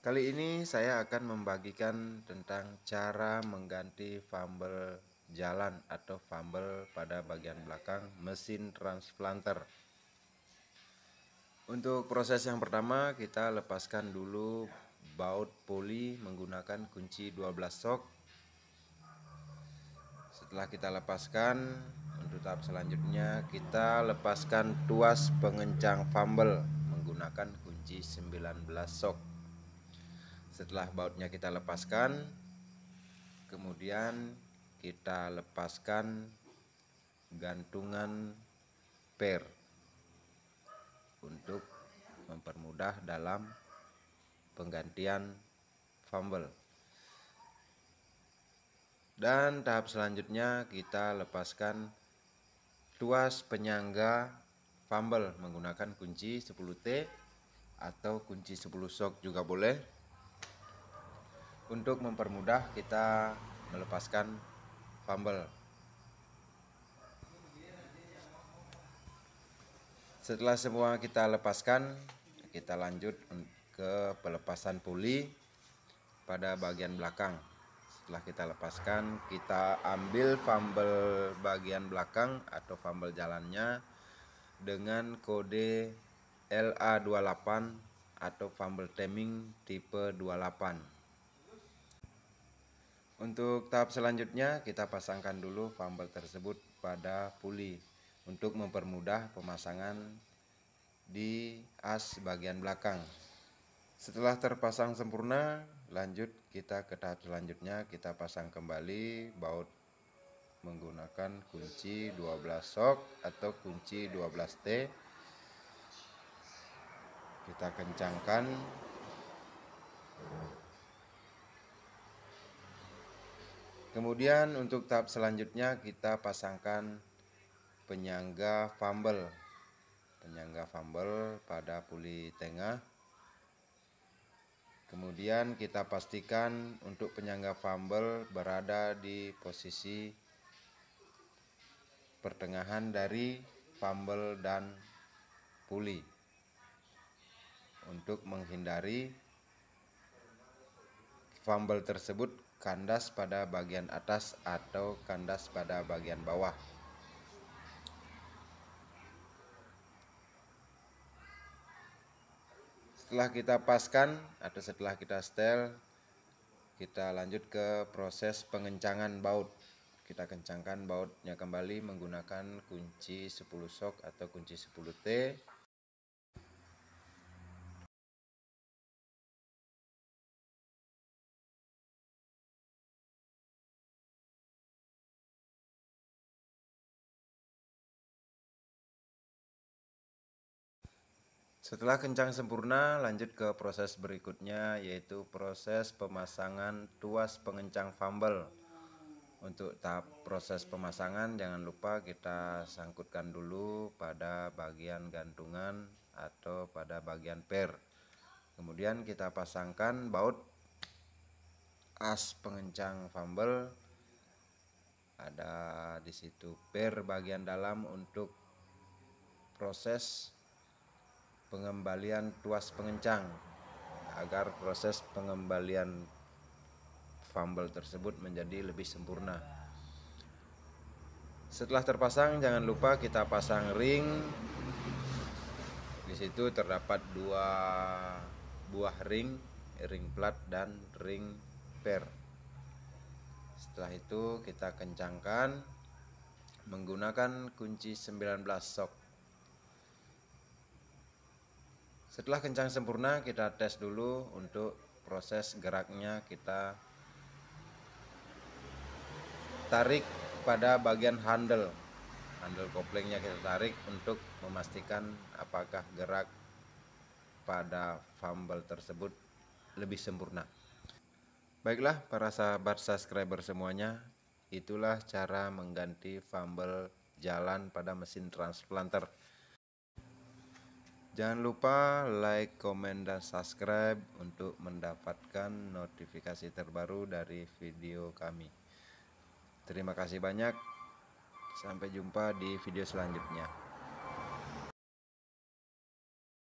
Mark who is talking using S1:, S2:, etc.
S1: Kali ini saya akan membagikan tentang cara mengganti fumble jalan atau fumble pada bagian belakang mesin transplanter. Untuk proses yang pertama kita lepaskan dulu baut poli menggunakan kunci 12 sok. Setelah kita lepaskan untuk tahap selanjutnya kita lepaskan tuas pengencang fumble menggunakan kunci 19 sok setelah bautnya kita lepaskan kemudian kita lepaskan gantungan per untuk mempermudah dalam penggantian fumble dan tahap selanjutnya kita lepaskan tuas penyangga fumble menggunakan kunci 10T atau kunci 10 sok juga boleh untuk mempermudah kita melepaskan fumble. Setelah semua kita lepaskan, kita lanjut ke pelepasan puli pada bagian belakang. Setelah kita lepaskan, kita ambil fumble bagian belakang atau fumble jalannya dengan kode LA28 atau fumble timing tipe 28. Untuk tahap selanjutnya kita pasangkan dulu fumble tersebut pada puli untuk mempermudah pemasangan di as bagian belakang. Setelah terpasang sempurna, lanjut kita ke tahap selanjutnya kita pasang kembali baut menggunakan kunci 12 sok atau kunci 12T. Kita kencangkan Kemudian untuk tahap selanjutnya kita pasangkan penyangga fumble. Penyangga fumble pada puli tengah. Kemudian kita pastikan untuk penyangga fumble berada di posisi pertengahan dari fumble dan puli untuk menghindari fumble tersebut kandas pada bagian atas atau kandas pada bagian bawah. Setelah kita paskan atau setelah kita setel, kita lanjut ke proses pengencangan baut. Kita kencangkan bautnya kembali menggunakan kunci 10 sok atau kunci 10T. Setelah kencang sempurna, lanjut ke proses berikutnya yaitu proses pemasangan tuas pengencang fumble. Untuk tahap proses pemasangan jangan lupa kita sangkutkan dulu pada bagian gantungan atau pada bagian per. Kemudian kita pasangkan baut as pengencang fumble ada di situ per bagian dalam untuk proses pengembalian tuas pengencang agar proses pengembalian fumble tersebut menjadi lebih sempurna. Setelah terpasang, jangan lupa kita pasang ring. Di situ terdapat dua buah ring, ring plat dan ring per. Setelah itu kita kencangkan menggunakan kunci 19 sok. Setelah kencang sempurna kita tes dulu untuk proses geraknya kita tarik pada bagian handle. Handle koplingnya kita tarik untuk memastikan apakah gerak pada fumble tersebut lebih sempurna. Baiklah para sahabat subscriber semuanya, itulah cara mengganti fumble jalan pada mesin transplanter. Jangan lupa like, komen, dan subscribe untuk mendapatkan notifikasi terbaru dari video kami. Terima kasih banyak. Sampai jumpa di video selanjutnya.